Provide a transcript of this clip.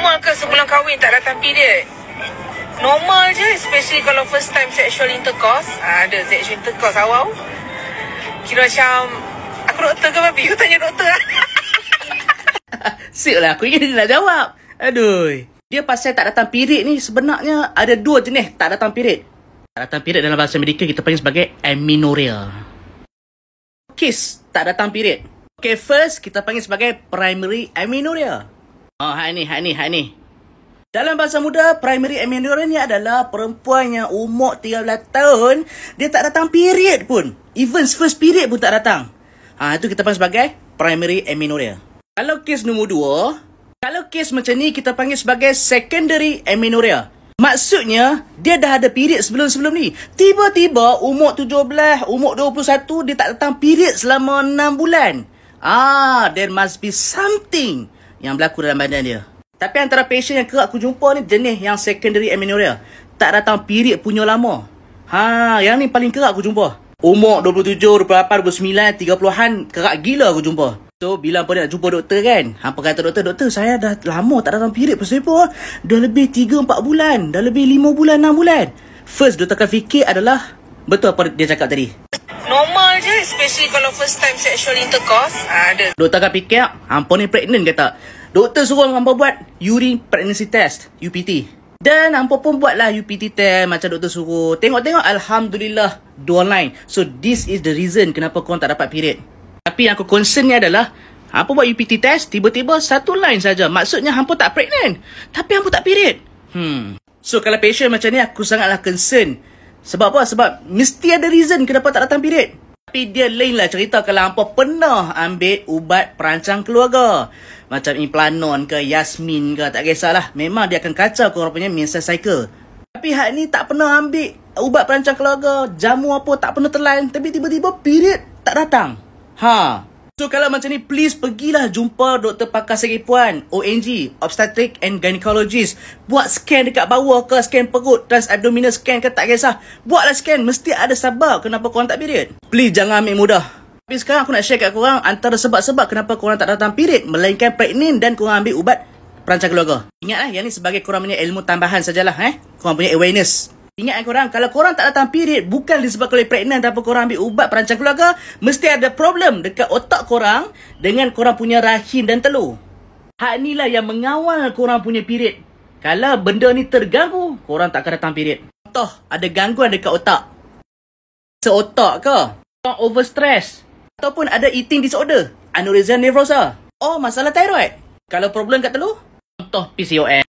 normal ke sebelum kahwin tak datang lah, period? Normal je, especially kalau first time sexual intercourse. Ah, ada sexual intercourse awal. Kira macam, aku doktor ke babi? You tanya doktor lah. Siap lah, aku ingat dia nak jawab. Aduh. Dia pasal tak datang period ni, sebenarnya ada dua jenis tak datang period. Tak datang period dalam bahasa medical kita panggil sebagai aminorrhea. kiss tak datang period. Okay, first kita panggil sebagai primary aminorrhea. Oh, hak ni, hak ni, hak ni. Dalam bahasa muda, primary amenorrhea ni adalah perempuan yang umur 13 tahun, dia tak datang period pun. Even first period pun tak datang. Ha, itu kita panggil sebagai primary amenorrhea. Kalau kes nombor dua, kalau kes macam ni kita panggil sebagai secondary amenorrhea. Maksudnya, dia dah ada period sebelum-sebelum ni. Tiba-tiba, umur 17, umur 21, dia tak datang period selama 6 bulan. Ah, there must be something yang berlaku dalam badan dia. Tapi antara patient yang kerap aku jumpa ni jenis yang secondary amenorrhea. Tak datang period punya lama. Ha, yang ni paling kerap aku jumpa. Umur 27, 28, 29, 30-an kerap gila aku jumpa. So, bila pun nak jumpa doktor kan? Ha, apa kata doktor? Doktor, saya dah lama tak datang period pasal Dah lebih 3-4 bulan. Dah lebih 5 bulan, 6 bulan. First, doktor akan fikir adalah betul apa dia cakap tadi. Normal je, especially kalau first time sexual intercourse. Ah, ada. Doktor akan fikir, ah, hampa ni pregnant ke tak? Doktor suruh hampa buat urine pregnancy test, UPT. Dan hampa pun buatlah UPT test macam doktor suruh. Tengok-tengok alhamdulillah dua line. So this is the reason kenapa kau tak dapat period. Tapi yang aku concern ni adalah hampa buat UPT test tiba-tiba satu line saja. Maksudnya hampa tak pregnant. Tapi hampa tak period. Hmm. So kalau patient macam ni aku sangatlah concern. Sebab apa? Sebab mesti ada reason kenapa tak datang period. Tapi dia lain lah cerita kalau apa pernah ambil ubat perancang keluarga. Macam Implanon ke Yasmin ke tak kisahlah. Memang dia akan kacau korang punya menstrual cycle. Tapi hak ni tak pernah ambil ubat perancang keluarga. Jamu apa tak pernah telan. Tapi tiba-tiba period tak datang. ha. So kalau macam ni, please pergilah jumpa doktor pakar seri puan, ONG, Obstetric and Gynecologist. Buat scan dekat bawah ke, scan perut, transabdominal scan ke, tak kisah. Buatlah scan, mesti ada sebab kenapa kau tak period. Please jangan ambil mudah. Tapi sekarang aku nak share kat korang antara sebab-sebab kenapa korang tak datang period, melainkan pregnant dan korang ambil ubat perancang keluarga. Ingatlah, yang ni sebagai korang punya ilmu tambahan sajalah eh. Korang punya awareness. Ingat kan korang, kalau korang tak datang period, bukan disebabkan oleh pregnant atau korang ambil ubat perancang keluarga, mesti ada problem dekat otak korang dengan korang punya rahim dan telur. Hak ni lah yang mengawal korang punya period. Kalau benda ni terganggu, korang tak akan datang period. Contoh, ada gangguan dekat otak. Seotak ke? Korang overstress. Ataupun ada eating disorder. Anorexia nervosa. Oh, masalah thyroid. Kalau problem kat telur? Contoh PCOS.